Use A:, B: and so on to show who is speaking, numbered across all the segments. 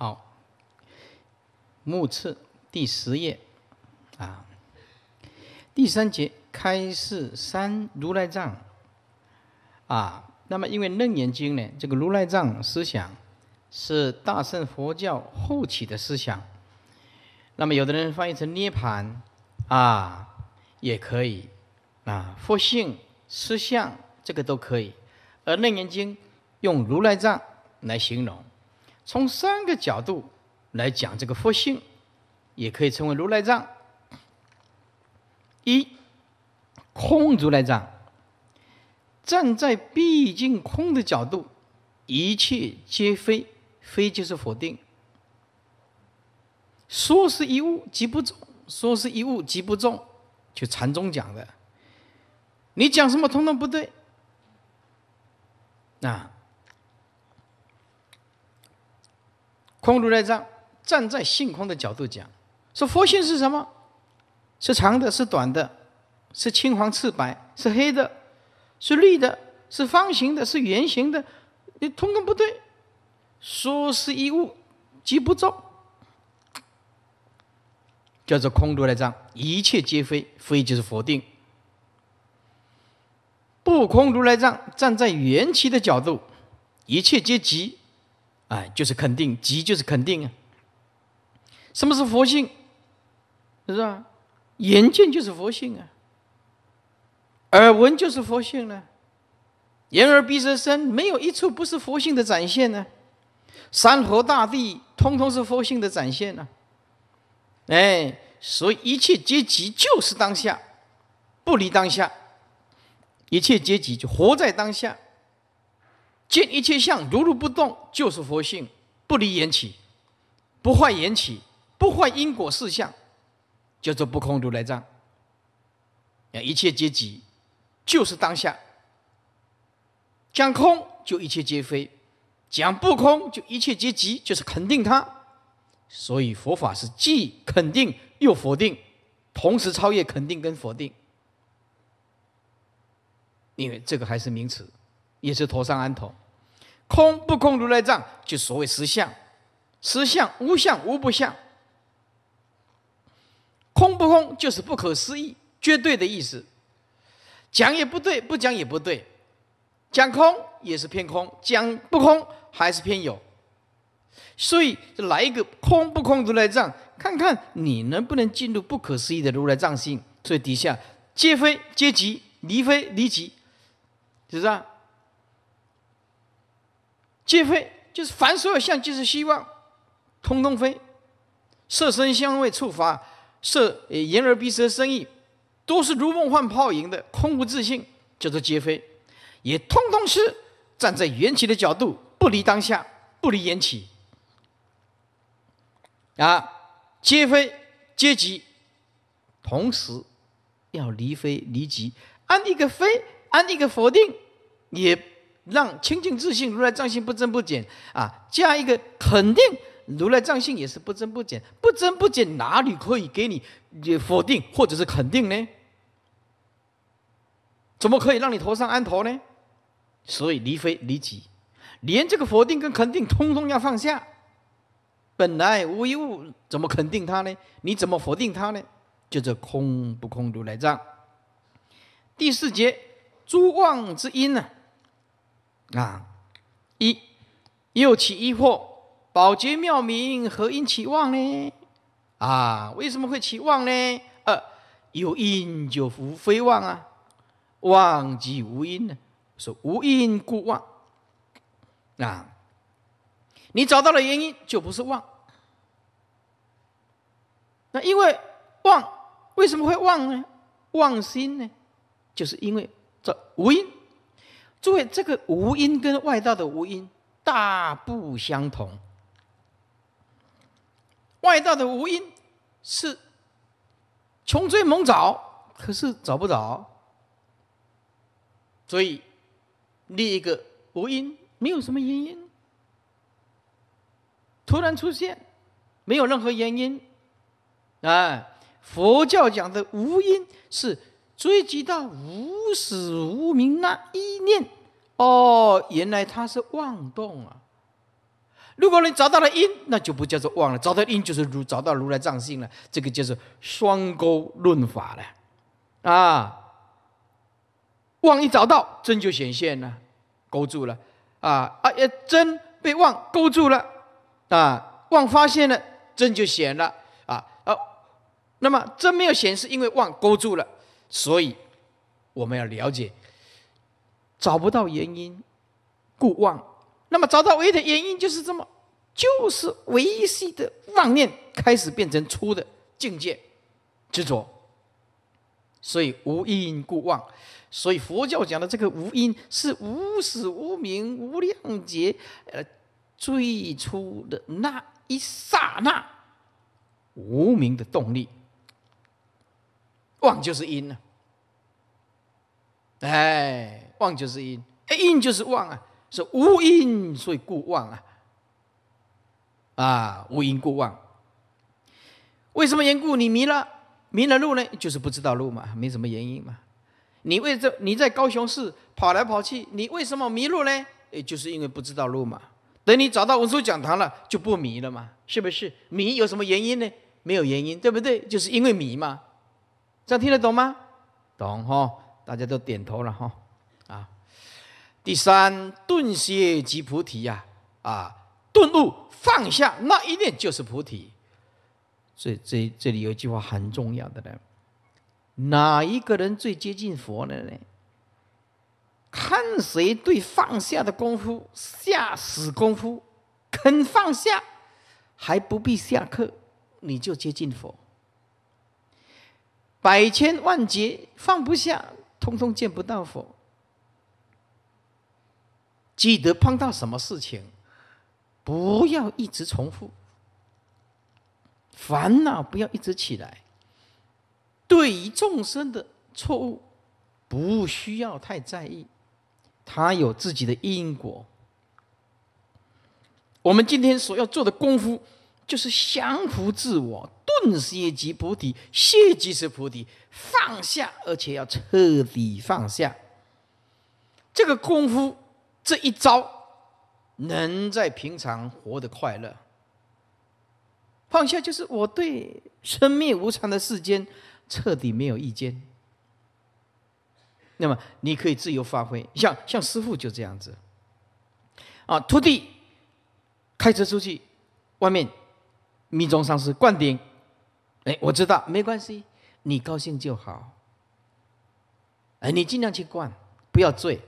A: 好，目次第十页，啊，第三节开示三如来藏，啊，那么因为楞严经呢，这个如来藏思想是大乘佛教后起的思想，那么有的人翻译成涅槃啊，也可以啊，佛性、思相这个都可以，而楞严经用如来藏来形容。从三个角度来讲这个佛性，也可以称为如来藏。一空如来藏，站在毕竟空的角度，一切皆非，非就是否定。说是一物即不中，说是一物即不中，就禅宗讲的，你讲什么通通不对，啊。空如来藏，站在性空的角度讲，说佛性是什么？是长的，是短的，是青黄赤白，是黑的，是绿的，是方形的，是圆形的，你通通不对。说是一物，即不周，叫做空如来藏，一切皆非，非就是否定。不空如来藏，站在缘起的角度，一切皆即。哎，就是肯定，即就是肯定啊！什么是佛性？是吧？眼见就是佛性啊，耳闻就是佛性呢，眼耳鼻舌身，没有一处不是佛性的展现呢。山河大地，通通是佛性的展现呢。哎，所以一切皆级就是当下，不离当下，一切皆级就活在当下。见一切相如如不动，就是佛性，不离缘起，不坏缘起，不坏因果事相，叫做不空如来藏。一切皆即，就是当下。讲空就一切皆非，讲不空就一切皆即，就是肯定它。所以佛法是既肯定又否定，同时超越肯定跟否定。因为这个还是名词。也是头上安头，空不空如来藏，就所谓实相，实相无相无不相，空不空就是不可思议，绝对的意思，讲也不对，不讲也不对，讲空也是偏空，讲不空还是偏有，所以就来一个空不空如来藏，看看你能不能进入不可思议的如来藏性。所以底下皆非皆极，离非离极，就这样。皆非，就是凡所有相，即是希望，通通非；色身香味触法，色言而鼻舌身意，都是如梦幻泡影的空无自性，叫做皆非，也通通是站在缘起的角度，不离当下，不离缘起。啊，皆非皆即，同时要离非离即，按一个非，按一个否定，也。让清净自信，如来藏性不增不减啊！加一个肯定，如来藏性也是不增不减，不增不减哪里可以给你否定或者是肯定呢？怎么可以让你头上安头呢？所以离非离己，连这个否定跟肯定通通要放下。本来无一物，怎么肯定它呢？你怎么否定它呢？就这空不空如来藏。第四节诸妄之因呢？啊！一又起疑惑，宝觉妙明何因起妄呢？啊，为什么会起妄呢？二有因就无非妄啊，妄即无因呢，说无因故妄。啊，你找到了原因，就不是妄。那因为妄为什么会妄呢？妄心呢，就是因为这无因。诸位，这个无因跟外道的无因大不相同。外道的无因是穷追猛找，可是找不着。所以另一个无因没有什么原因，突然出现，没有任何原因。啊，佛教讲的无因是。追及到无始无明那一念，哦，原来它是妄动啊！如果你找到了因，那就不叫做妄了。找到因就是如找到如来藏性了，这个就是双钩论法了。啊，妄一找到，真就显现了，勾住了啊啊！真被妄勾住了，啊，妄发现了，真就显了啊哦。那么真没有显，是因为妄勾住了。所以，我们要了解，找不到原因，故妄。那么找到唯一的原因就是这么，就是唯心的妄念开始变成粗的境界执着。所以无因故妄，所以佛教讲的这个无因是无始无明无量劫，呃，最初的那一刹那无明的动力。妄就是因呢，哎，妄就是因，哎，因就是妄啊，是无因所以故妄啊，啊，无因故妄。为什么缘故你迷了迷了路呢？就是不知道路嘛，没什么原因嘛。你为这你在高雄市跑来跑去，你为什么迷路呢？哎，就是因为不知道路嘛。等你找到文殊讲堂了，就不迷了嘛，是不是？迷有什么原因呢？没有原因，对不对？就是因为迷嘛。这样听得懂吗？懂哈，大家都点头了哈。啊，第三顿歇即菩提呀，啊，顿悟放下那一念就是菩提。所以这这里有一句话很重要的呢，哪一个人最接近佛呢？呢，看谁对放下的功夫下死功夫，肯放下还不必下课，你就接近佛。百千万劫放不下，通通见不到佛。记得碰到什么事情，不要一直重复，烦恼不要一直起来。对于众生的错误，不需要太在意，他有自己的因果。我们今天所要做的功夫，就是降服自我。放也即菩提，卸即是菩提。放下，而且要彻底放下。这个功夫，这一招，能在平常活得快乐。放下就是我对生命无常的世间彻底没有意见。那么你可以自由发挥，像像师傅就这样子，啊，徒弟开车出去，外面密宗上师灌顶。哎，我知道，没关系，你高兴就好。哎，你尽量去灌，不要醉。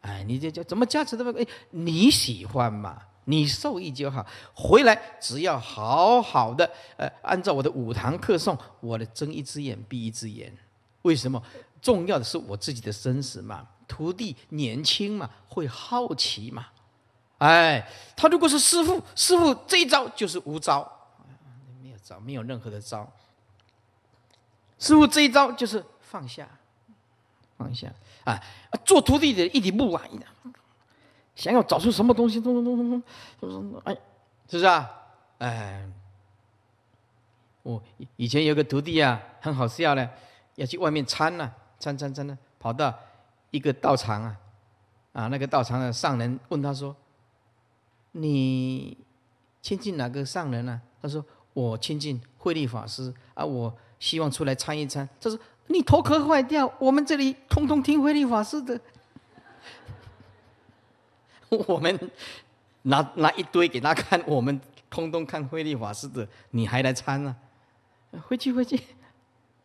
A: 哎，你这叫怎么加持都哎，你喜欢嘛，你受益就好。回来只要好好的，呃，按照我的五堂课诵，我的睁一只眼闭一只眼。为什么？重要的是我自己的生死嘛。徒弟年轻嘛，会好奇嘛。哎，他如果是师傅，师傅这一招就是无招。招没有任何的招，师傅这一招就是放下，放下啊！做徒弟的一点不晚，想要找出什么东西，咚咚咚咚咚，就是哎，是不是啊？哎，我以前有个徒弟啊，很好笑呢，要去外面参呢，参参参呢，跑到一个道场啊，啊，那个道场的上人问他说：“你亲近哪个上人啊？”他说。我亲近慧利法师啊，我希望出来参一参。他说：“你头壳坏掉，我们这里通通听慧利法师的。”我们拿拿一堆给他看，我们通通看慧利法师的，你还来参啊？回去，回去，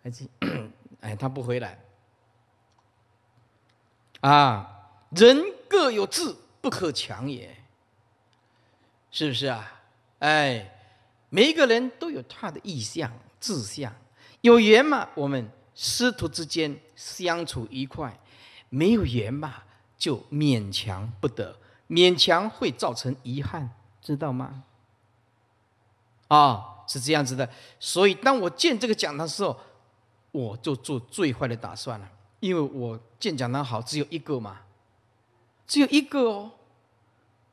A: 回去。哎，他不回来。啊，人各有志，不可强也，是不是啊？哎。每一个人都有他的意向、志向，有缘嘛？我们师徒之间相处愉快，没有缘嘛，就勉强不得，勉强会造成遗憾，知道吗？啊，是这样子的。所以当我见这个讲堂的时候，我就做最坏的打算了，因为我见讲堂好只有一个嘛，只有一个哦，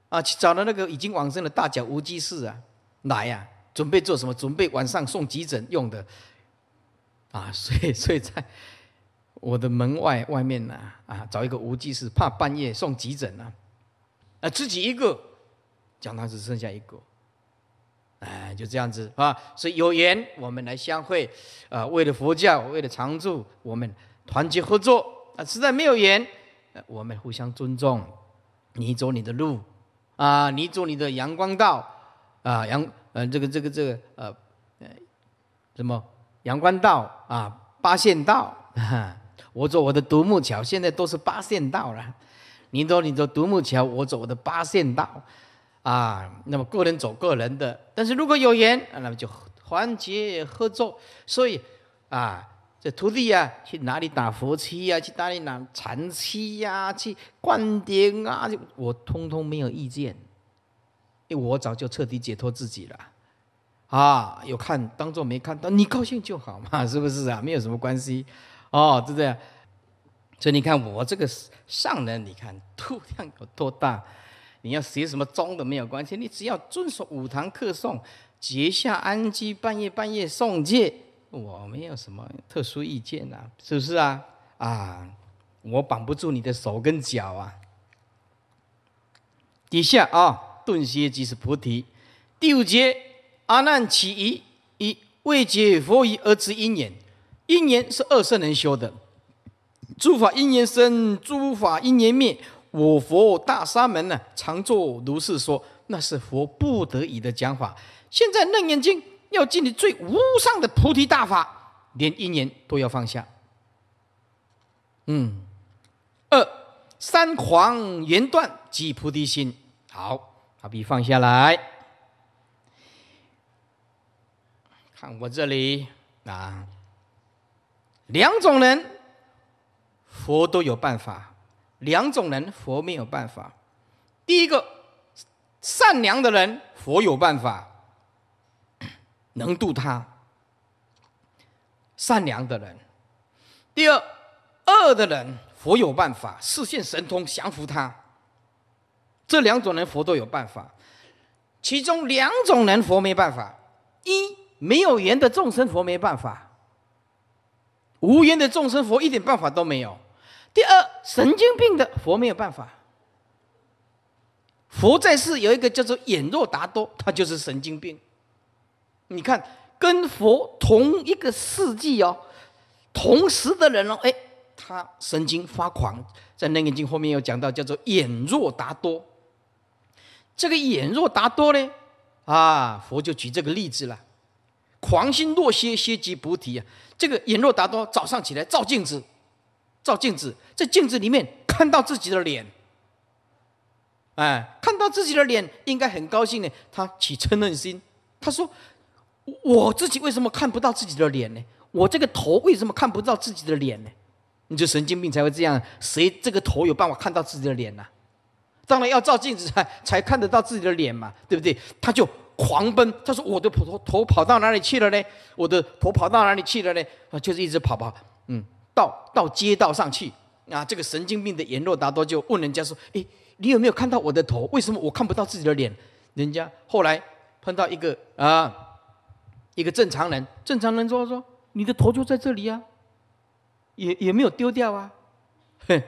A: 啊，去找了那个已经往生的大脚无机士啊，来呀！准备做什么？准备晚上送急诊用的，啊，所以 所以在我的门外外面呢，啊，找一个无记事，怕半夜送急诊呢，啊，自己一个，讲堂只剩下一个，哎，就这样子啊，所以有缘我们来相会，啊，为了佛教，为了常住，我们团结合作，啊，实在没有缘，我们互相尊重，你走你的路，啊，你走你的阳光道。啊，阳，嗯，这个这个这个，呃，什么？阳关道啊，八线道。我走我的独木桥，现在都是八线道了。你走你走独木桥，我走我的八线道。啊，那么个人走个人的。但是如果有缘，那么就团结合作。所以，啊，这徒弟啊，去哪里打佛七啊，去哪里拿禅七啊，去灌顶啊，我通通没有意见。我早就彻底解脱自己了，啊，有看当做没看到，你高兴就好嘛，是不是啊？没有什么关系，哦，对不对？所以你看我这个上人，你看度量有多大，你要学什么宗都没有关系，你只要遵守五堂课诵，结下安居，半夜半夜诵戒，我没有什么特殊意见呐，是不是啊？啊，我绑不住你的手跟脚啊，底下啊。顿歇即是菩提。第五节阿难起疑：一未解佛疑而知因缘，因缘是二圣人修的。诸法因缘生，诸法因缘灭。我佛大沙门呢，常作如是说，那是佛不得已的讲法。现在楞严经要建立最无上的菩提大法，连因缘都要放下。嗯。二三狂言断即菩提心。好。把笔放下来，看我这里啊，两种人，佛都有办法；两种人，佛没有办法。第一个，善良的人，佛有办法，能度他；善良的人。第二，恶的人，佛有办法，示现神通降服他。这两种人佛都有办法，其中两种人佛没办法：一没有缘的众生佛没办法，无缘的众生佛一点办法都没有；第二神经病的佛没有办法。佛在世有一个叫做眼若达多，他就是神经病。你看，跟佛同一个世纪哦，同时的人哦，哎，他神经发狂，在楞严经后面又讲到叫做眼若达多。这个眼若达多呢？啊，佛就举这个例子了。狂心若歇，歇即菩提啊。这个眼若达多，早上起来照镜子，照镜子，在镜子里面看到自己的脸。哎，看到自己的脸应该很高兴呢。他起嗔恨心，他说：我自己为什么看不到自己的脸呢？我这个头为什么看不到自己的脸呢？你就神经病才会这样。谁这个头有办法看到自己的脸呢？当然要照镜子才 才看得到自己的脸嘛，对不对？他就狂奔，他说：“我的头头跑到哪里去了呢？我的头跑到哪里去了呢？”啊，就是一直跑跑，嗯，到到街道上去。啊，这个神经病的阎罗达多就问人家说：“哎，你有没有看到我的头？为什么我看不到自己的脸？”人家后来碰到一个啊，一个正常人，正常人说说：“你的头就在这里啊，也也没有丢掉啊。”哼。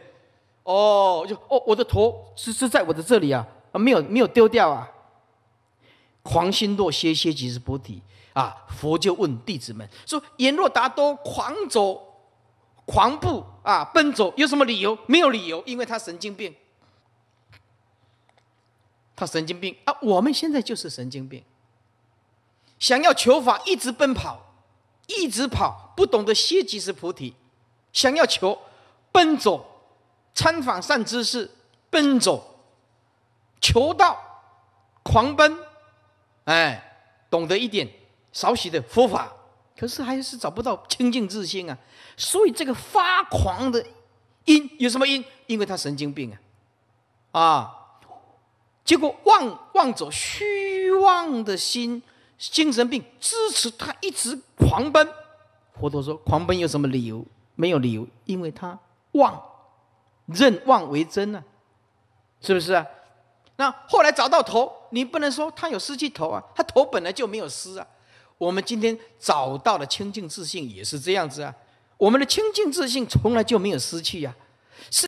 A: 哦，就哦，我的头是是在我的这里啊，啊，没有没有丢掉啊。狂心若歇，歇即是菩提。啊，佛就问弟子们说：“言若达多狂走狂步啊，奔走有什么理由？没有理由，因为他神经病。他神经病啊，我们现在就是神经病，想要求法，一直奔跑，一直跑，不懂得歇即是菩提，想要求奔走。”参访善知识，奔走，求道，狂奔，哎，懂得一点少许的佛法，可是还是找不到清净自信啊。所以这个发狂的因有什么因？因为他神经病啊，啊，结果妄妄着虚妄的心，精神病支持他一直狂奔。佛陀说，狂奔有什么理由？没有理由，因为他妄。认妄为真呢，是不是啊？那后来找到头，你不能说他有失去头啊，他头本来就没有失啊。我们今天找到了清净自信，也是这样子啊。我们的清净自信从来就没有失去呀，是。